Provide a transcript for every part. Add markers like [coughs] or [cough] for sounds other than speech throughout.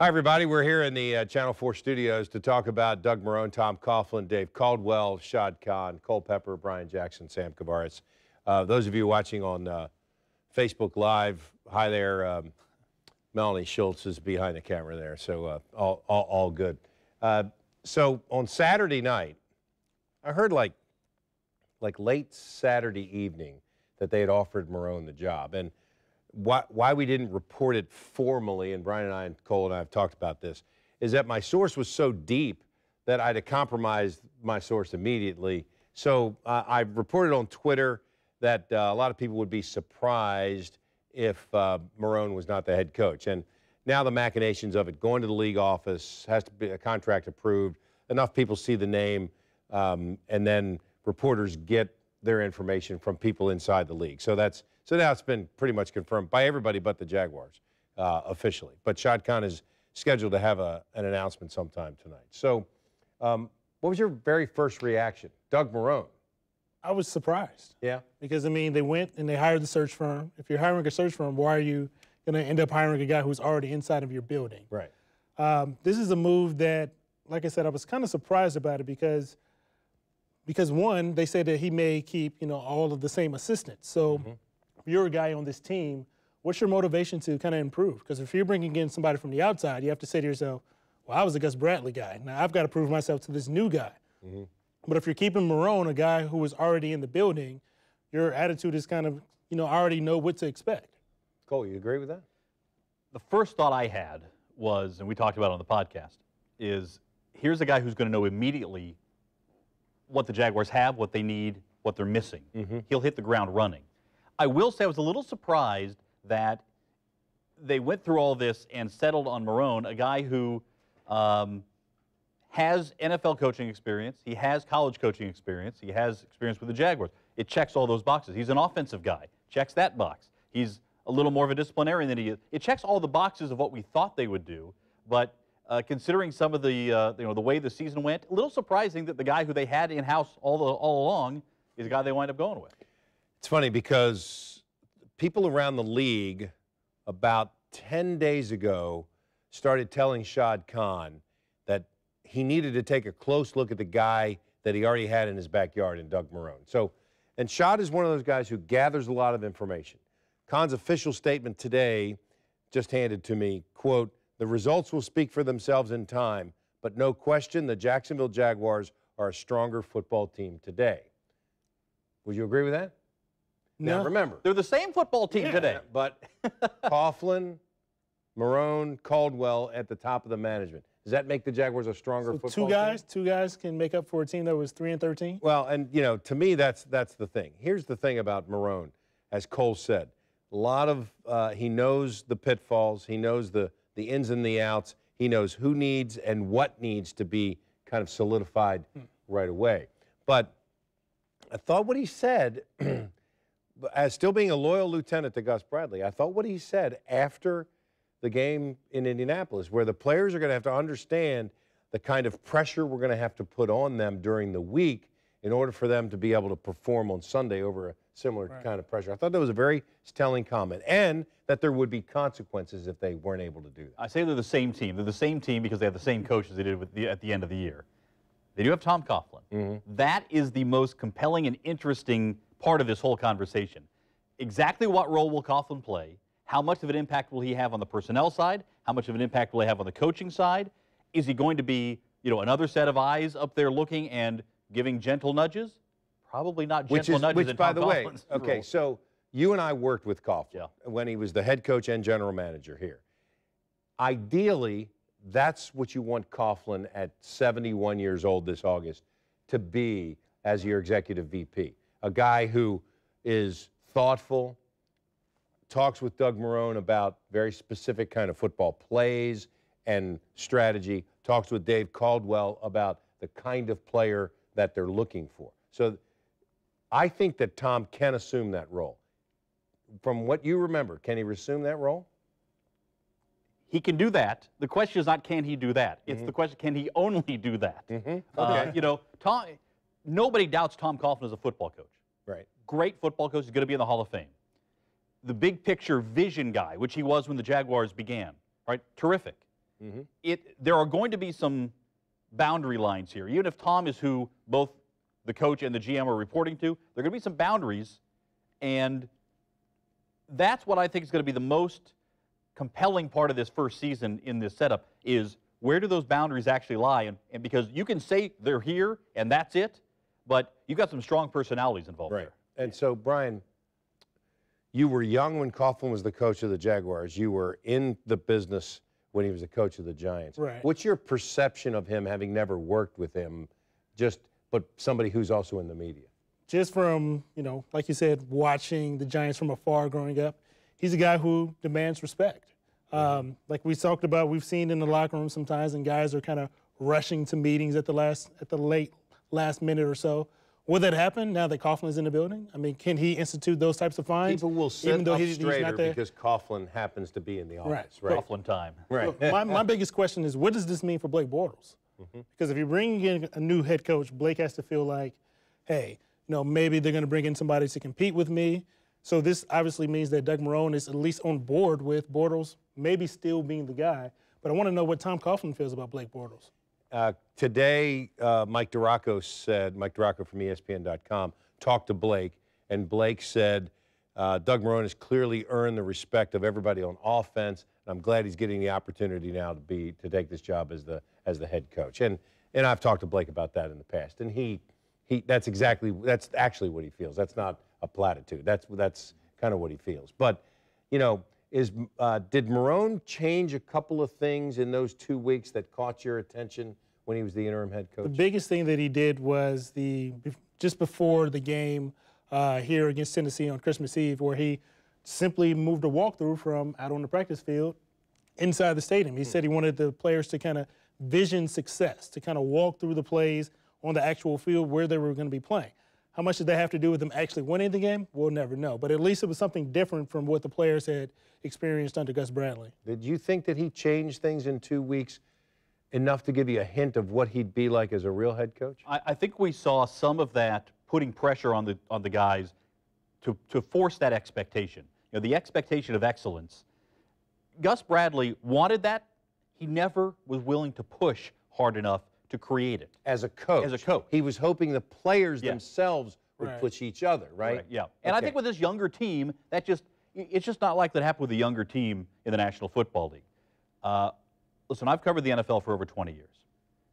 Hi, everybody. We're here in the uh, Channel 4 studios to talk about Doug Marone, Tom Coughlin, Dave Caldwell, Shad Khan, Cole Pepper, Brian Jackson, Sam Kavaris. Uh, those of you watching on uh, Facebook Live, hi there. Um, Melanie Schultz is behind the camera there, so uh, all, all, all, good. Uh, so on Saturday night, I heard like, like late Saturday evening that they had offered Marone the job. And why, why we didn't report it formally, and Brian and I and Cole and I have talked about this, is that my source was so deep that I'd have compromised my source immediately. So uh, I reported on Twitter that uh, a lot of people would be surprised if uh, Marone was not the head coach. And now the machinations of it, going to the league office, has to be a contract approved, enough people see the name, um, and then reporters get their information from people inside the league. So that's so now it's been pretty much confirmed by everybody but the Jaguars uh, officially. But Shad Khan is scheduled to have a, an announcement sometime tonight. So, um, what was your very first reaction, Doug Marone? I was surprised. Yeah. Because I mean, they went and they hired the search firm. If you're hiring a search firm, why are you going to end up hiring a guy who's already inside of your building? Right. Um, this is a move that, like I said, I was kind of surprised about it because, because one, they said that he may keep you know all of the same assistants. So. Mm -hmm you're a guy on this team, what's your motivation to kind of improve? Because if you're bringing in somebody from the outside, you have to say to yourself, well, I was a Gus Bradley guy. Now I've got to prove myself to this new guy. Mm-hmm. But if you're keeping Marone, a guy who is already in the building, your attitude is kind of, you know, already know what to expect. Cole, you agree with that? The first thought I had was, and we talked about it on the podcast, is here's a guy who's going to know immediately what the Jaguars have, what they need, what they're missing. Mm-hmm. He'll hit the ground running. I will say I was a little surprised that they went through all this and settled on Marone, a guy who um, has NFL coaching experience. He has college coaching experience. He has experience with the Jaguars. It checks all those boxes. He's an offensive guy, checks that box. He's a little more of a disciplinarian than he is. It checks all the boxes of what we thought they would do, but uh, considering some of the uh, you know the way the season went, a little surprising that the guy who they had in house all the, all along is the guy they wind up going with. It's funny because people around the league about 10 days ago started telling Shad Khan that he needed to take a close look at the guy that he already had in his backyard in Doug Marone. So, and Shad is one of those guys who gathers a lot of information. Khan's official statement today just handed to me, quote, the results will speak for themselves in time, but no question the Jacksonville Jaguars are a stronger football team today. Would you agree with that? No. Now remember, they're the same football team yeah. today, but [laughs] Coughlin, Marone, Caldwell at the top of the management. Does that make the Jaguars a stronger so football two guys, team? Two guys can make up for a team that was 3 and 13? Well, and you know, to me that's that's the thing. Here's the thing about Marone, as Cole said. A lot of uh, he knows the pitfalls, he knows the the ins and the outs, he knows who needs and what needs to be kind of solidified hmm. right away. But I thought what he said [clears throat] as still being a loyal lieutenant to Gus Bradley, I thought what he said after the game in Indianapolis, where the players are going to have to understand the kind of pressure we're going to have to put on them during the week in order for them to be able to perform on Sunday over a similar right. kind of pressure. I thought that was a very telling comment, and that there would be consequences if they weren't able to do that. I say they're the same team. They're the same team because they have the same coach as they did the, at the end of the year. They do have Tom Coughlin. Mm -hmm. that is the most compelling and interesting part of this whole conversation. Exactly what role will Coughlin play? How much of an impact will he have on the personnel side? How much of an impact will he have on the coaching side? Is he going to be, you know, another set of eyes up there looking and giving gentle nudges? Probably not gentle which is, nudges. Which, by Tom the Coughlin's way, okay, so you and I worked with Coughlin yeah. when he was the head coach and general manager here. Ideally, that's what you want Coughlin at 71 years old this August to be as your executive VP a guy who is thoughtful, talks with Doug Marone about very specific kind of football plays and strategy, talks with Dave Caldwell about the kind of player that they're looking for. So I think that Tom can assume that role. From what you remember, can he resume that role? He can do that. The question is not can he do that. It's mm -hmm. the question can he only do that. Mm -hmm. okay. uh, you know, Tom nobody doubts Tom Coughlin as a football coach. Right. Great football coach. He's going to be in the Hall of Fame. The big picture vision guy, which he was when the Jaguars began. Right. Terrific. Mm-hmm. It. There are going to be some boundary lines here. Even if Tom is who both the coach and the GM are reporting to, there are going to be some boundaries, and that's what I think is going to be the most compelling part of this first season in this setup is where do those boundaries actually lie? And, and because you can say they're here and that's it, but you've got some strong personalities involved right. There. And so, Brian, you were young when Coughlin was the coach of the Jaguars. You were in the business when he was the coach of the Giants. Right. What's your perception of him, having never worked with him, just but somebody who's also in the media? Just from you know, like you said, watching the Giants from afar growing up, he's a guy who demands respect. Mm-hmm. Um, like we talked about, we've seen in the locker room sometimes, and guys are kind of rushing to meetings at the last at the late last minute or so. Will that happen now that Coughlin's in the building? I mean, can he institute those types of fines? People will sit even though up he's, straighter he's not there? because Coughlin happens to be in the office. Right. right? Coughlin time. Right. my, my biggest question is, what does this mean for Blake Bortles? Mm -hmm. Because if you bring in a new head coach, Blake has to feel like, hey, you know, maybe they're going to bring in somebody to compete with me. So this obviously means that Doug Marone is at least on board with Bortles, maybe still being the guy. But I want to know what Tom Coughlin feels about Blake Bortles. Uh, today, uh, Mike Duraco said, Mike Duraco from ESPN.com talked to Blake, and Blake said, uh, Doug Marone has clearly earned the respect of everybody on offense, and I'm glad he's getting the opportunity now to be to take this job as the as the head coach. And and I've talked to Blake about that in the past, and he he that's exactly that's actually what he feels. That's not a platitude. That's that's kind of what he feels. But you know is uh, did Marone change a couple of things in those two weeks that caught your attention when he was the interim head coach? The biggest thing that he did was the just before the game uh, here against Tennessee on Christmas Eve, where he simply moved a walkthrough from out on the practice field inside the stadium. He hmm. said he wanted the players to kind of vision success, to kind of walk through the plays on the actual field where they were going to be playing. How much did that have to do with them actually winning the game? We'll never know. But at least it was something different from what the players had experienced under Gus Bradley. Did you think that he changed things in two weeks enough to give you a hint of what he'd be like as a real head coach? I, I think we saw some of that putting pressure on the on the guys to, to force that expectation. You know, the expectation of excellence. Gus Bradley wanted that. He never was willing to push hard enough to create it. As a coach. As a coach. He was hoping the players yes. themselves would right. push each other, right? right yeah. And okay. I think with this younger team, that just it's just not like that happened with a younger team in the National Football League. Uh, listen, I've covered the NFL for over 20 years.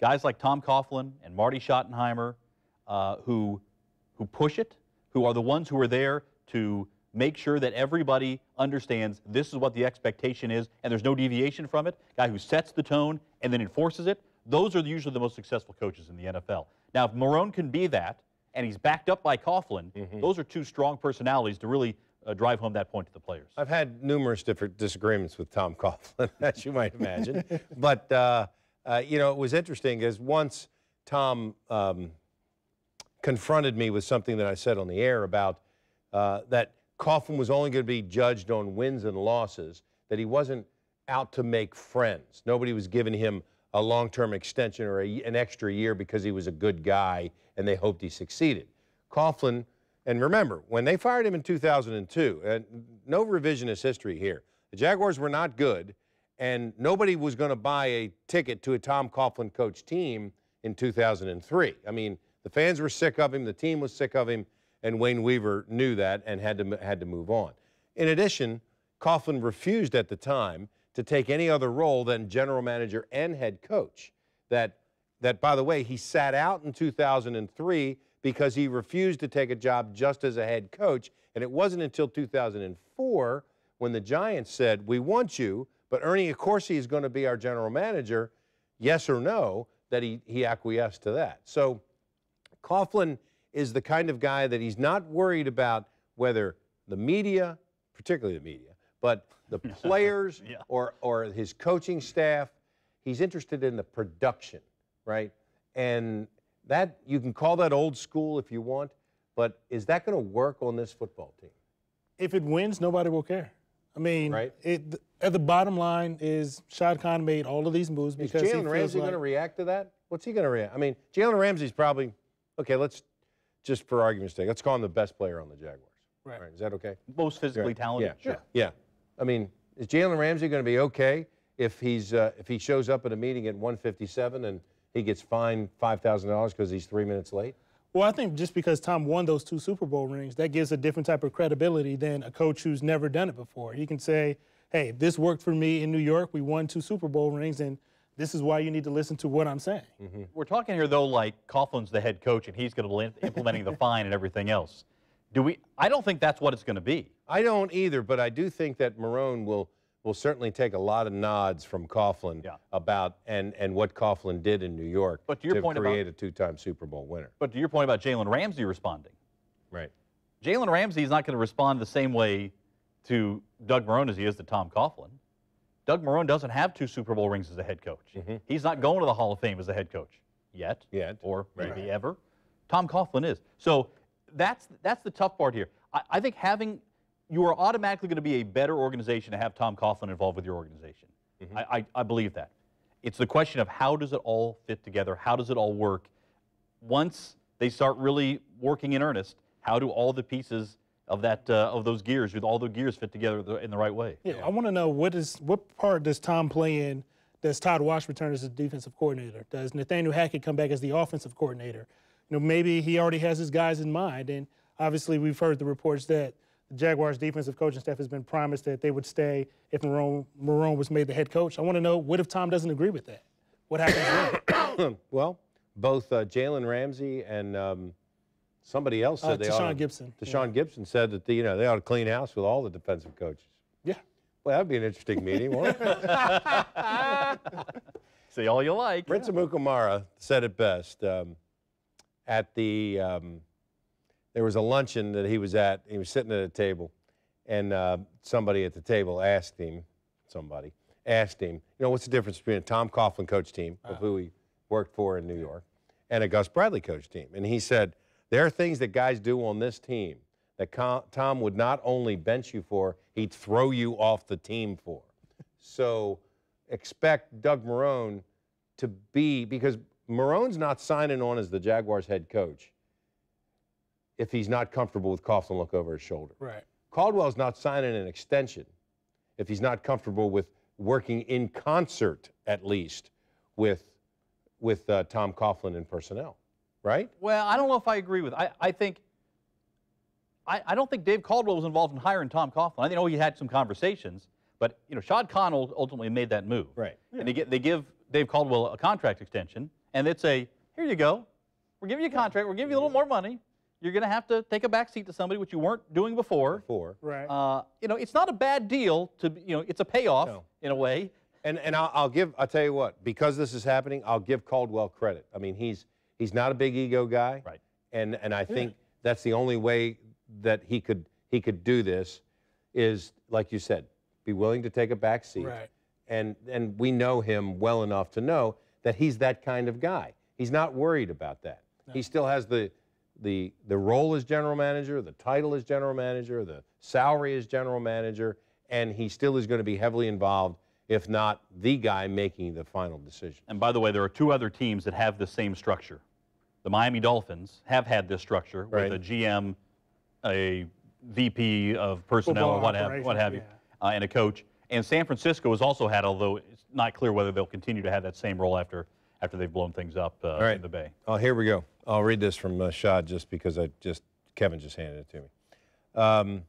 Guys like Tom Coughlin and Marty Schottenheimer, uh, who who push it, who are the ones who are there to make sure that everybody understands this is what the expectation is and there's no deviation from it. Guy who sets the tone and then enforces it. Those are usually the most successful coaches in the NFL. Now, if Marone can be that, and he's backed up by Coughlin, mm -hmm. those are two strong personalities to really uh, drive home that point to the players. I've had numerous different disagreements with Tom [laughs] Coughlin, as you might imagine. [laughs] but, uh, uh, you know, it was interesting as once Tom um, confronted me with something that I said on the air about uh, that Coughlin was only going to be judged on wins and losses, that he wasn't out to make friends. Nobody was giving him a long-term extension or a, an extra year because he was a good guy and they hoped he succeeded. Coughlin, and remember, when they fired him in 2002, and no revisionist history here, the Jaguars were not good, and nobody was going to buy a ticket to a Tom Coughlin coach team in 2003. I mean, the fans were sick of him, the team was sick of him, and Wayne Weaver knew that and had to, had to move on. In addition, Coughlin refused at the time to take any other role than general manager and head coach. That, that by the way, he sat out in 2003 because he refused to take a job just as a head coach. And it wasn't until 2004 when the Giants said, We want you, but Ernie Accorsi is going to be our general manager, yes or no, that he, he acquiesced to that. So Coughlin is the kind of guy that he's not worried about whether the media, particularly the media, but the [laughs] players yeah. or, or his coaching staff. He's interested in the production, right? And that you can call that old school if you want, but is that going to work on this football team? If it wins, nobody will care. I mean, right? It, at the bottom line is Shad Khan made all of these moves because Jalen Ramsey like, going to react to that? What's he going to react? I mean, Jalen Ramsey's probably okay. Let's just for argument's sake, let's call him the best player on the Jaguars. Right. right. Is that okay? Most physically talented. Yeah. Sure. Yeah. I mean, is Jalen Ramsey going to be okay if he's uh, if he shows up at a meeting at 157 and he gets fined five thousand dollars because he's three minutes late? Well, I think just because Tom won those two Super Bowl rings, that gives a different type of credibility than a coach who's never done it before. He can say, "Hey, this worked for me in New York. We won two Super Bowl rings, and." This is why you need to listen to what I'm saying. Mm -hmm. We're talking here, though, like Coughlin's the head coach, and he's going to be implementing the fine and everything else. Do we? I don't think that's what it's going to be. I don't either, but I do think that Marone will will certainly take a lot of nods from Coughlin yeah. about and and what Coughlin did in New York but to, your to point create about, a two-time Super Bowl winner. But to your point about Jalen Ramsey responding, right? Jalen Ramsey is not going to respond the same way to Doug Marone as he is to Tom Coughlin. Doug Marone doesn't have two Super Bowl rings as a head coach. Mm -hmm. He's not going to the Hall of Fame as a head coach yet, yet, or maybe right. ever. Tom Coughlin is. So that's that's the tough part here. I, I think having you are automatically going to be a better organization to have Tom Coughlin involved with your organization. Mm -hmm. I, I, I believe that. It's the question of how does it all fit together? How does it all work? Once they start really working in earnest, how do all the pieces of that uh, of those gears, do all the gears fit together in the right way? Yeah, I want to know what is what part does Tom play in? Does Todd Wash return as the defensive coordinator? Does Nathaniel Hackett come back as the offensive coordinator? You know, maybe he already has his guys in mind, and obviously we've heard the reports that Jaguars defensive coaching staff has been promised that they would stay if Marone, Marone was made the head coach. I want to know what if Tom doesn't agree with that? What happens then? [coughs] well, both uh, Jalen Ramsey and um, somebody else said uh, they Deshaun ought to, Gibson. Deshaun yeah. Gibson said that the, you know they ought to clean house with all the defensive coaches. Yeah. Well, that'd be an interesting meeting, wouldn't it? [laughs] [laughs] See all you like. Prince yeah. Mukamara said it best um, at the. Um, there was a luncheon that he was at. He was sitting at a table, and uh, somebody at the table asked him, somebody asked him, you know, what's the difference between a Tom Coughlin coach team, of uh-huh. who he worked for in New York, and a Gus Bradley coach team? And he said, there are things that guys do on this team that Tom would not only bench you for, he'd throw you off the team for. so expect Doug Marone to be, because Marone's not signing on as the Jaguars head coach if he's not comfortable with Coughlin look over his shoulder. Right. Caldwell's not signing an extension if he's not comfortable with working in concert, at least, with with uh, Tom Coughlin and personnel, right? Well, I don't know if I agree with. I, I think I, I don't think Dave Caldwell was involved in hiring Tom Coughlin. I know he had some conversations, but you know, Shad Connell ultimately made that move. Right. Yeah. And they get they give Dave Caldwell a contract extension, and they'd say, here you go, we're giving you a contract, we're giving you a little more money you're going to have to take a back seat to somebody, which you weren't doing before. Before, right? Uh, you know, it's not a bad deal to you know, it's a payoff no. in a way. And and I'll, I'll give I'll tell you what because this is happening, I'll give Caldwell credit. I mean, he's he's not a big ego guy, right? And and I think yeah. that's the only way that he could he could do this is like you said, be willing to take a seat. Right. And and we know him well enough to know that he's that kind of guy. He's not worried about that. No. He still has the the, the role as general manager, the title as general manager, the salary as general manager, and he still is going to be heavily involved, if not the guy making the final decision. And by the way, there are two other teams that have the same structure. The Miami Dolphins have had this structure right. with a GM, a VP of personnel, or what have, what have you, yeah. uh, and a coach. And San Francisco has also had, although it's not clear whether they'll continue to have that same role after after they've blown things up uh, right. in the Bay. Oh, here we go. I'll read this from uh, Shad just because I just Kevin just handed it to me. Um,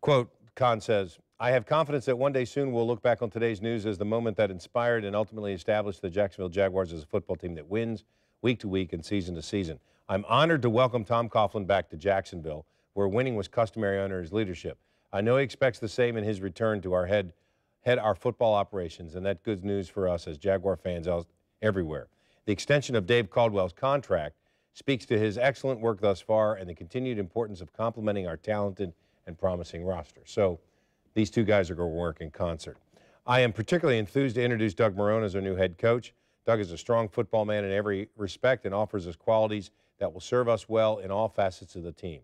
quote, Khan says, I have confidence that one day soon we'll look back on today's news as the moment that inspired and ultimately established the Jacksonville Jaguars as a football team that wins week to week and season to season. I'm honored to welcome Tom Coughlin back to Jacksonville, where winning was customary under his leadership. I know he expects the same in his return to our head, head our football operations, and that's good news for us as Jaguar fans everywhere. The extension of Dave Caldwell's contract speaks to his excellent work thus far and the continued importance of complementing our talented and promising roster. So these two guys are going to work in concert. I am particularly enthused to introduce Doug Marone as our new head coach. Doug is a strong football man in every respect and offers us qualities that will serve us well in all facets of the team,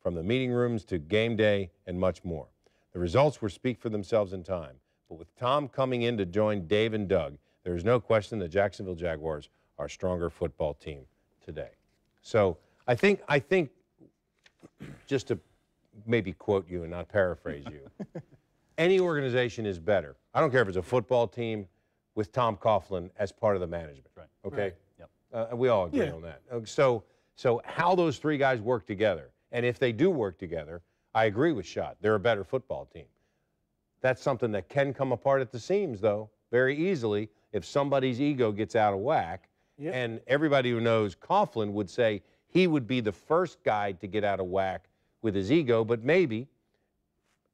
from the meeting rooms to game day and much more. The results will speak for themselves in time, but with Tom coming in to join Dave and Doug, there is no question the Jacksonville Jaguars our stronger football team today. So I think, I think just to maybe quote you and not paraphrase you, [laughs] any organization is better. I don't care if it's a football team with Tom Coughlin as part of the management. Right. Okay? Right. Yep. Uh, we all agree yeah. on that. Uh, so, so how those three guys work together, and if they do work together, I agree with Shot. They're a better football team. That's something that can come apart at the seams, though, very easily if somebody's ego gets out of whack Yep. And everybody who knows Coughlin would say he would be the first guy to get out of whack with his ego, but maybe,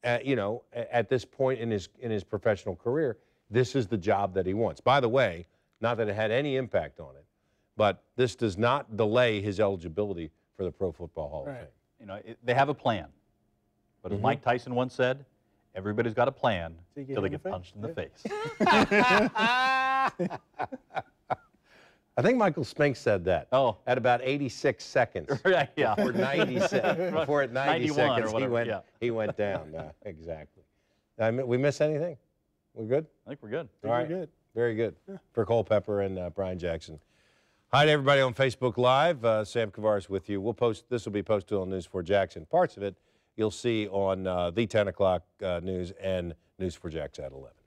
uh, you know, at this point in his in his professional career, this is the job that he wants. By the way, not that it had any impact on it, but this does not delay his eligibility for the Pro Football Hall right. of Fame. You know, it, they have a plan, but as mm -hmm. Mike Tyson once said, everybody's got a plan until they get punched in the face. [laughs] [laughs] I think Michael Spink said that. Oh. At about 86 seconds. right, [laughs] yeah. Before 90 se- [laughs] before at 90 seconds, whatever, he, went, yeah. he went down. Uh, [laughs] exactly. I mean, we miss anything? We are good? I think we're good. All right. We're good. Very good. Yeah. For Culpepper and uh, Brian Jackson. Hi to everybody on Facebook Live. Uh, Sam Kavaris with you. We'll post, this will be posted on News for Jackson. Parts of it you'll see on uh, the 10 o'clock uh, news and News for Jackson at 11.